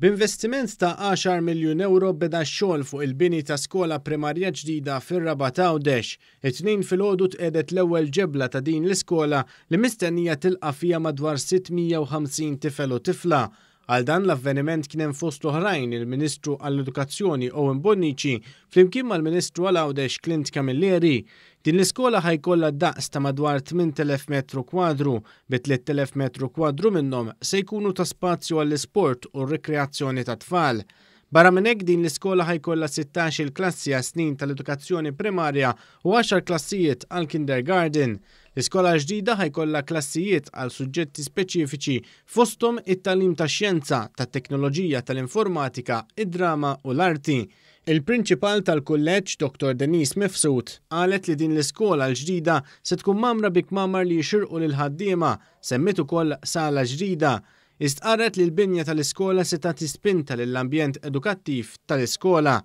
B'investiment ta' 10 miljun euro beda xogħol fuq il-bini ta' skola primarja ġdida fir-raba ta' Għawdex. It-tnejn fil-ħodu tqedet l-ewwel ġebla ta' din l-iskola li mistennija tilqa' fija madwar 650 tifel u tifla. Għal dan l-avveniment kien hemm fost oħrajn il-Ministru għall-Edukazzjoni Owen Bonnici flimkien mal-Ministru għal-Għawdex Clint Camilleri. Din l-iskola ħajkollha daqs ta' madwar 8000 metru kwadru, bi 3000 metru kwadru minnhom se jkunu ta' spazju għall-isport u r-rekreazzjoni ta' tfal. Barra minn hekk din l-iskola ħajkolla 16 il-klassi għas snin tal-edukazzjoni primarja u 10 klassijiet għal kindergarten. L-iskola ġdida ħajkolla klassijiet għal suġġetti speċifiċi fostom it-talim ta' xjenza, ta' teknoloġija tal-informatika, id-drama u l-arti. Il-prinċipal tal-kulleġġ Dr. Denis Mifsud qalet li din l-iskola l-ġdida se tkun mamra bik mamar li xirqu lil ħaddiema semmitu ukoll sala ġdida istqarret li l-binja tal-iskola se ta' tispinta lill-ambjent edukattiv tal-iskola.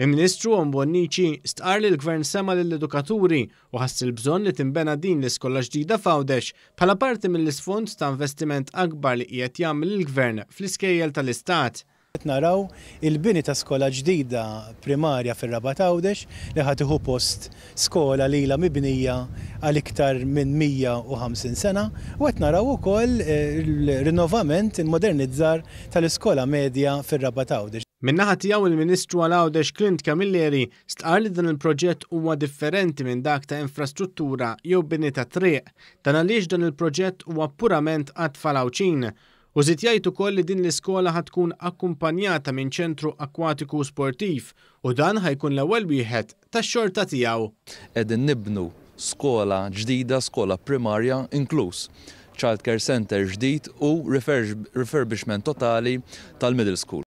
Il-Ministru Ombonnici stqar li l-Gvern sema lill-edukaturi u ħass il-bżonn li timbena din l-iskola ġdida fawdex bħala parti mill-isfond ta' investiment akbar li qiegħed jagħmel il-Gvern fl-iskejjel tal-Istat. Naraw il-bini ta' skola ġdida primarja fil-Rabat Għawdex li ħatiħu post skola li la mibnija għal iktar minn 150 sena u għet naraw u koll eh, rinnovament il-modernizzar tal-iskola medja fil-Rabat Għawdex. Minnaħa tijaw il-Ministru għal-Għawdex Klint Kamilleri stqar li dan il-proġett huwa differenti minn dak ta' infrastruttura jew bini ta' triq. Dan għaliex dan il-proġett huwa purament għat falawċin U zitjajt ukoll li din l-iskola ħatkun akkumpanjata minn ċentru akwatiku sportiv u dan ħajkun l-ewwel wieħed tax-xorta tiegħu. Qegħdin nibnu skola ġdida, skola primarja inkluż child care center ġdid u refurbishment totali tal-middle school.